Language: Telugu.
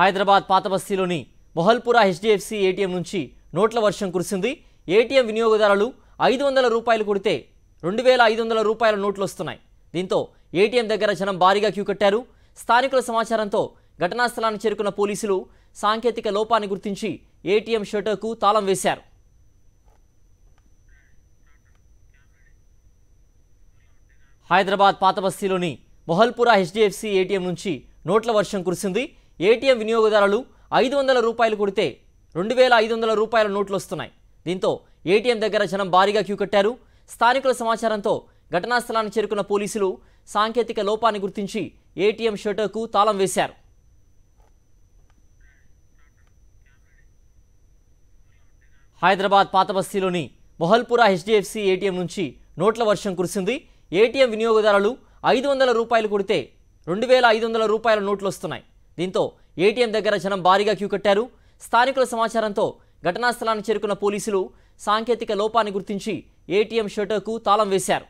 హైదరాబాద్ పాతబస్తీలోని మొహల్పురా హెచ్డిఎఫ్సి ఏటీఎం నుంచి నోట్ల వర్షం కురిసింది ఏటీఎం వినియోగదారులు ఐదు వందల రూపాయలు కొడితే రెండు వేల ఐదు వందల రూపాయల నోట్లు వస్తున్నాయి దీంతో ఏటీఎం దగ్గర జనం భారీగా క్యూ కట్టారు స్థానికుల సమాచారంతో ఘటనా స్థలాన్ని చేరుకున్న పోలీసులు సాంకేతిక లోపాన్ని గుర్తించి ఏటీఎం షటర్కు తాళం వేశారు హైదరాబాద్ పాతబస్తీలోని మొహల్పురా హెచ్డిఎఫ్సి ఏటీఎం నుంచి నోట్ల వర్షం కురిసింది ఏటీఎం వినియోగదారులు ఐదు వందల రూపాయలు కొడితే రెండు వేల ఐదు వందల రూపాయల నోట్లు వస్తున్నాయి దీంతో ఏటీఎం దగ్గర జనం భారీగా క్యూ కట్టారు స్థానికుల సమాచారంతో ఘటనా స్థలానికి చేరుకున్న పోలీసులు సాంకేతిక లోపాన్ని గుర్తించి ఏటీఎం షటర్కు తాళం వేశారు హైదరాబాద్ పాతబస్తీలోని మొహల్పురా హెచ్డిఎఫ్సి ఏటీఎం నుంచి నోట్ల వర్షం కురిసింది ఏటీఎం వినియోగదారులు ఐదు వందల రూపాయలు కొడితే రెండు వేల ఐదు వందల రూపాయల నోట్లు వస్తున్నాయి దీంతో ఏటీఎం దగ్గర జనం భారీగా క్యూ కట్టారు స్థానికుల సమాచారంతో ఘటనా స్థలానికి చేరుకున్న పోలీసులు సాంకేతిక లోపాన్ని గుర్తించి ఏటీఎం షటర్కు తాళం వేశారు